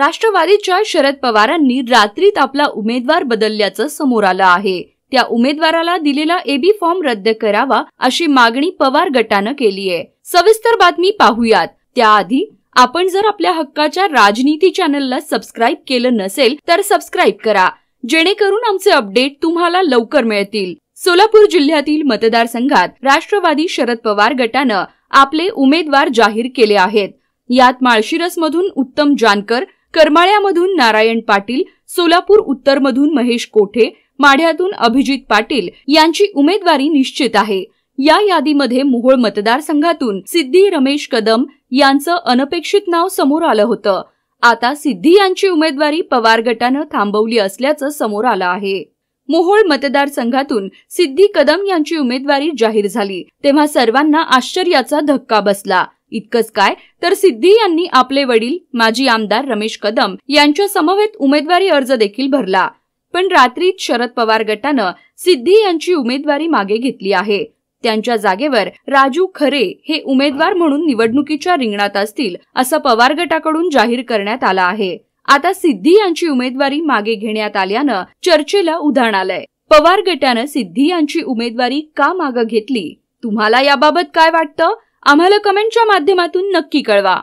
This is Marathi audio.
राष्ट्रवादीच्या शरद पवारांनी रात्रीत आपला उमेदवार बदलल्याचं समोर आलं आहे त्या उमेदवाराला दिलेला एबी फॉर्म रद्द करावा अशी मागणी पवार गटानं केली आहे सविस्तर बातमी पाहूयात त्याआधी आपण जर आपल्या हक्काच्या राजनीती चॅनलला सबस्क्राईब केलं नसेल तर सबस्क्राईब करा जेणेकरून आमचे अपडेट तुम्हाला लवकर मिळतील सोलापूर जिल्ह्यातील मतदारसंघात राष्ट्रवादी शरद पवार गटानं आपले उमेदवार जाहीर केले आहेत यात मधून उत्तम जानकर करमाळ्यामधून नारायण पाटील सोलापूर उत्तरमधून महेश कोठे माढ्यातून अभिजित पाटील यांची उमेदवारी निश्चित आहे या यादीमध्ये मोहोळ मतदारसंघातून सिद्धी रमेश कदम यांचं अनपेक्षित नाव समोर आलं होतं आता सिद्धी यांची उमेदवारी पवार गटानं थांबवली असल्याचं समोर आलं आहे मोहोळ मतदारसंघातून सिद्धी कदम यांची उमेदवारी जाहीर झाली तेव्हा सर्वांना आश्चर्याचा धक्का बसला इतकंच काय तर सिद्धी यांनी आपले वडील माजी आमदार रमेश कदम यांच्या समवेत उमेदवारी अर्ज देखील भरला पण रात्रीत शरद पवार गटानं सिद्धी यांची उमेदवारी मागे घेतली आहे त्यांच्या जागेवर राजू खरे हे उमेदवार म्हणून निवडणुकीच्या रिंगणात असतील असं पवार गटाकडून जाहीर करण्यात आलं आहे आता सिद्धी यांची उमेदवारी मागे घेण्यात आल्यानं चर्चेला उधाण आलंय पवार गटानं सिद्धी यांची उमेदवारी का मागे घेतली तुम्हाला याबाबत काय वाटतं आम्हाला कमेंटच्या माध्यमातून नक्की कळवा